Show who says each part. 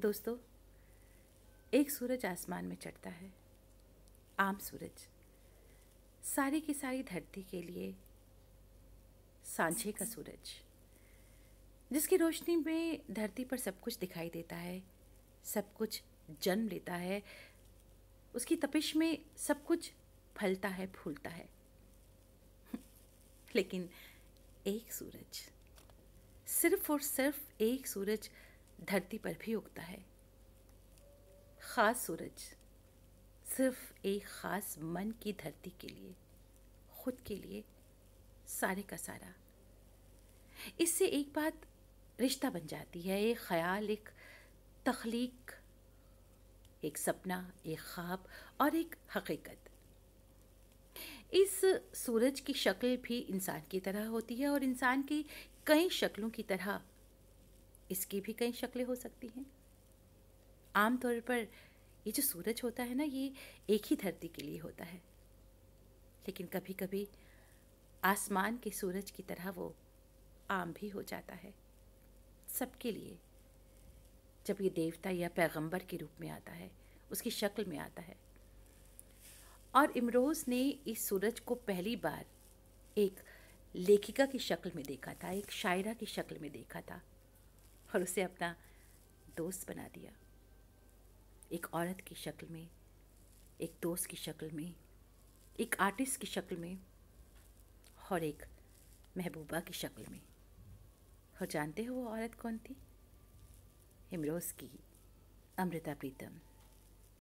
Speaker 1: दोस्तों एक सूरज आसमान में चढ़ता है आम सूरज सारी की सारी धरती के लिए सांझे का सूरज जिसकी रोशनी में धरती पर सब कुछ दिखाई देता है सब कुछ जन्म लेता है उसकी तपिश में सब कुछ फलता है फूलता है लेकिन एक सूरज सिर्फ और सिर्फ एक सूरज धरती पर भी उगता है ख़ास सूरज सिर्फ एक ख़ास मन की धरती के लिए खुद के लिए सारे का सारा इससे एक बात रिश्ता बन जाती है एक ख्याल एक तख्लीक एक सपना एक ख्वाब और एक हकीकत इस सूरज की शक्ल भी इंसान की तरह होती है और इंसान की कई शक्लों की तरह इसकी भी कई शक्लें हो सकती हैं आमतौर पर ये जो सूरज होता है ना ये एक ही धरती के लिए होता है लेकिन कभी कभी आसमान के सूरज की तरह वो आम भी हो जाता है सबके लिए जब ये देवता या पैगंबर के रूप में आता है उसकी शक्ल में आता है और इमरोज़ ने इस सूरज को पहली बार एक लेखिका की शक्ल में देखा था एक शायरा की शक्ल में देखा था और उसे अपना दोस्त बना दिया एक औरत की शक्ल में एक दोस्त की शक्ल में एक आर्टिस्ट की शक्ल में और एक महबूबा की शक्ल में और जानते हो वो औरत कौन थी इमरोज़ की अमृता प्रीतम